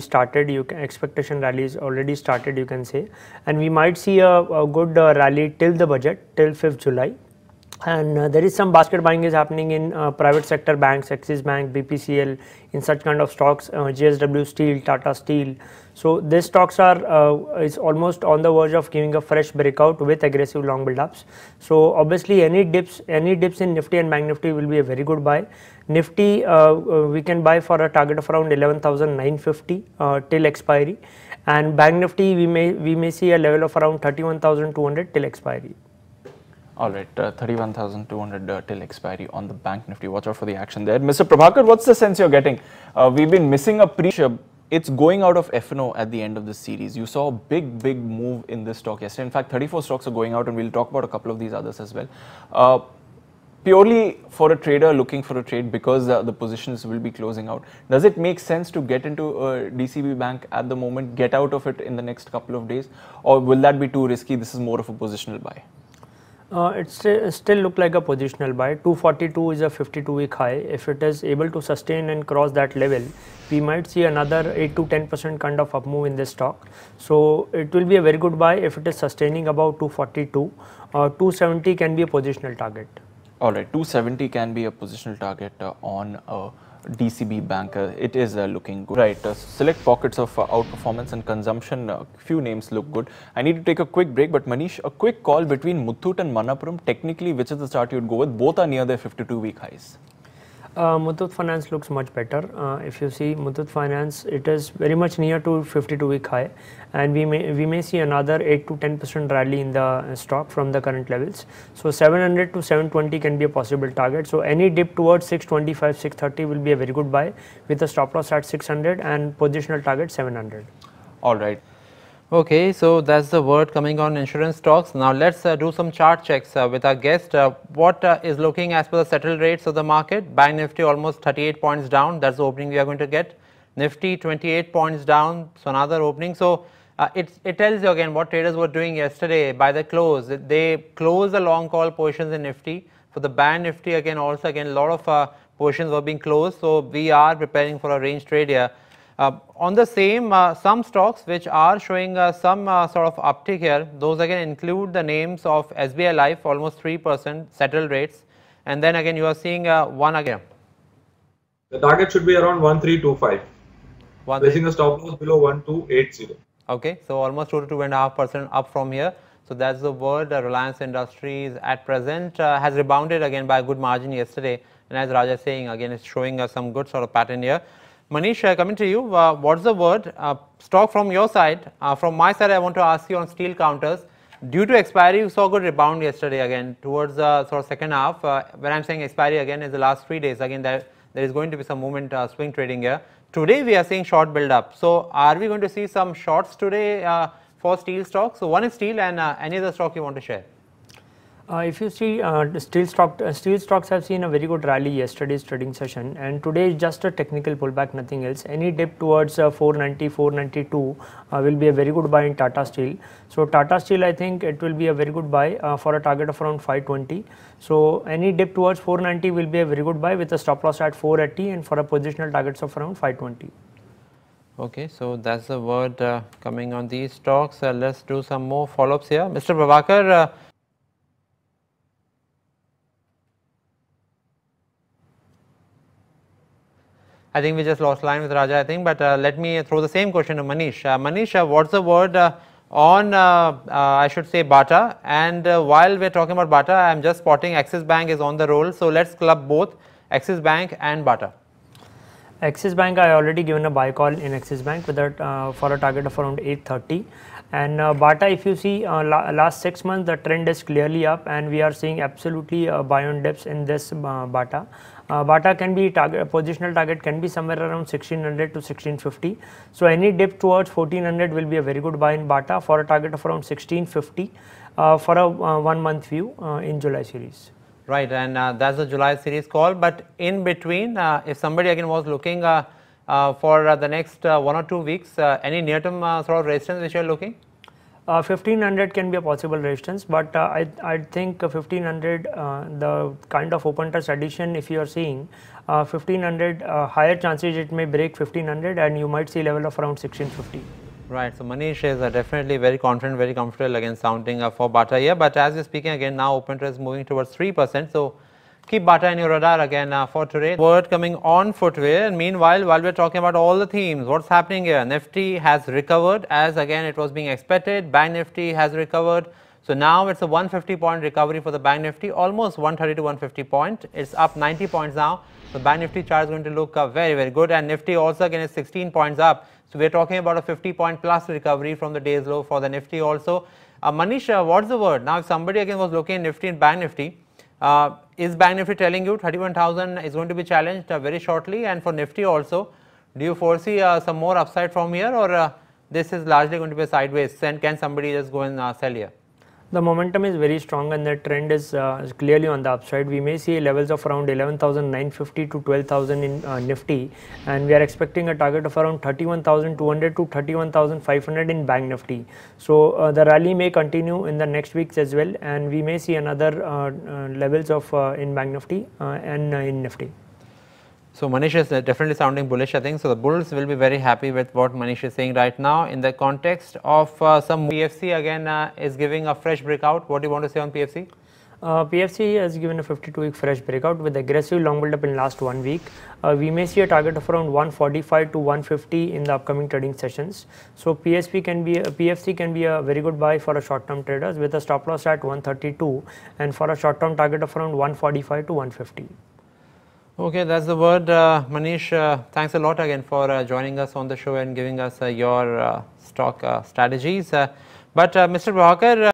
started you can expectation rally is already started you can say and we might see a, a good uh, rally till the budget till 5th July and uh, there is some basket buying is happening in uh, private sector banks axis bank bpcl in such kind of stocks uh, jsw steel tata steel so these stocks are uh, is almost on the verge of giving a fresh breakout with aggressive long build-ups. so obviously any dips any dips in nifty and bank nifty will be a very good buy nifty uh, uh, we can buy for a target of around 11950 till expiry and bank nifty we may we may see a level of around 31200 till expiry all right, uh, 31,200 uh, till expiry on the Bank Nifty. Watch out for the action there. Mr. Prabhakar, what's the sense you're getting? Uh, we've been missing a pre uh, it's going out of FNO at the end of this series. You saw a big, big move in this stock yesterday. In fact, 34 stocks are going out, and we'll talk about a couple of these others as well. Uh, purely for a trader looking for a trade because uh, the positions will be closing out, does it make sense to get into a DCB bank at the moment, get out of it in the next couple of days, or will that be too risky? This is more of a positional buy. Uh, it still look like a positional buy 242 is a 52 week high if it is able to sustain and cross that level we might see another 8 to 10 percent kind of up move in this stock so it will be a very good buy if it is sustaining about 242 uh, 270 can be a positional target all right 270 can be a positional target uh, on uh, DCB Bank, uh, it is uh, looking good. Right, uh, select pockets of outperformance and consumption, few names look good. I need to take a quick break, but Manish, a quick call between Muthoot and Manappuram, technically which is the chart you'd go with? Both are near their 52 week highs. Uh, Muthoot Finance looks much better. Uh, if you see Muthoot Finance, it is very much near to 52 week high and we may we may see another 8 to 10% rally in the stock from the current levels. So 700 to 720 can be a possible target. So any dip towards 625, 630 will be a very good buy with a stop loss at 600 and positional target 700. All right. Okay, so that's the word coming on insurance stocks. Now let's uh, do some chart checks uh, with our guest. Uh, what uh, is looking as per the settled rates of the market? Bank Nifty almost 38 points down. That's the opening we are going to get. Nifty 28 points down. So another opening. So uh, it, it tells you again what traders were doing yesterday by the close. They closed the long call positions in Nifty. For the band Nifty again also again a lot of uh, positions were being closed. So we are preparing for a range trade here. Uh, on the same, uh, some stocks which are showing uh, some sort of uptick here, those again include the names of SBI Life almost 3% settle rates and then again you are seeing one again. The target should be around 1325. One placing a stop loss below 1280. Okay, so almost 2 to 2.5% up from here. So that's the word uh, Reliance Industries at present uh, has rebounded again by a good margin yesterday. And as Raja is saying, again, it's showing us uh, some good sort of pattern here. Manish, coming to you, uh, what's the word? Uh, stock from your side. Uh, from my side, I want to ask you on steel counters. Due to expiry, we saw good rebound yesterday again towards the uh, sort of second half. Uh, when I'm saying expiry again is the last three days. Again, there, there is going to be some movement uh, swing trading here. Today, we are seeing short build up. So, are we going to see some shorts today for steel stocks? So, one is steel and any other stock you want to share? Uh, if you see uh, steel stock uh, steel stocks have seen a very good rally yesterday's trading session and today is just a technical pullback nothing else any dip towards uh, 490 492 uh, will be a very good buy in tata steel so tata steel i think it will be a very good buy uh, for a target of around 520 so any dip towards 490 will be a very good buy with a stop loss at 480 and for a positional targets of around 520 Okay, so that's the word coming on these stocks. let's do some more follow-ups here. Mr. Prabhakar, I think we just lost line with Raja I think but uh, let me throw the same question to Manish. Uh, Manish uh, what's the word uh, on uh, I should say Bata and while we are talking about Bata I am just spotting Axis Bank is on the roll so let us club both Axis Bank and Bata. Axis Bank I already given a buy call in Axis Bank with uh, for a target of around 830 and uh, Bata if you see uh, la last 6 months the trend is clearly up and we are seeing absolutely uh, buy on dips in this uh, Bata. Uh, Bata can be target, positional target can be somewhere around 1600 to 1650. So any dip towards 1400 will be a very good buy in Bata for a target of around 1650 uh, for a uh, 1 month view uh, in July series. Right, and uh, that's the July series call. But in between, uh, if somebody again was looking uh, uh for uh, the next uh, one or two weeks, any near term sort of resistance which you are looking? 1500 can be a possible resistance, but I, I think 1500, the kind of open test addition if you are seeing, 1500, higher chances it may break 1500 and you might see level of around 1650. Right. So Manish is uh, definitely very confident, very comfortable against sounding for Bata here. But as you're speaking again, now open is moving towards 3%. So keep Bata in your radar again uh, for today. Word coming on footwear. And meanwhile, while we're talking about all the themes, what's happening here? Nifty has recovered as again it was being expected. Bank Nifty has recovered. So now it's a 150 point recovery for the Bank Nifty, almost 130 to 150 point. It's up 90 points now. The Bank Nifty chart is going to look uh, very, very good. And Nifty also again is 16 points up. So we are talking about a 50 point plus recovery from the day's low for the Nifty also. Uh, Manisha, what's the word? Now if somebody again was looking at Nifty and Bank Nifty, uh, is Bank Nifty telling you 31,000 is going to be challenged uh, very shortly and for Nifty also, do you foresee uh, some more upside from here or uh, this is largely going to be sideways and can somebody just go and uh, sell here? The momentum is very strong and the trend is, uh, is clearly on the upside. We may see levels of around 11,950 to 12,000 in uh, Nifty and we are expecting a target of around 31,200 to 31,500 in Bank Nifty. So uh, the rally may continue in the next weeks as well and we may see another uh, uh, levels of uh, in Bank Nifty and in Nifty. So Manish is definitely sounding bullish I think. So the bulls will be very happy with what Manish is saying right now in the context of uh, some PFC again uh, is giving a fresh breakout. What do you want to say on PFC? Uh, PFC has given a 52 week fresh breakout with aggressive long build up in last one week. Uh, we may see a target of around 145 to 150 in the upcoming trading sessions. So PSP can be a, uh, PFC can be a very good buy for a short term traders with a stop loss at 132 and for a short term target of around 145 to 150. Okay, that's the word. Uh, Manish, uh, thanks a lot again for uh, joining us on the show and giving us uh, your uh, stock uh, strategies. but Mr. Bhakar,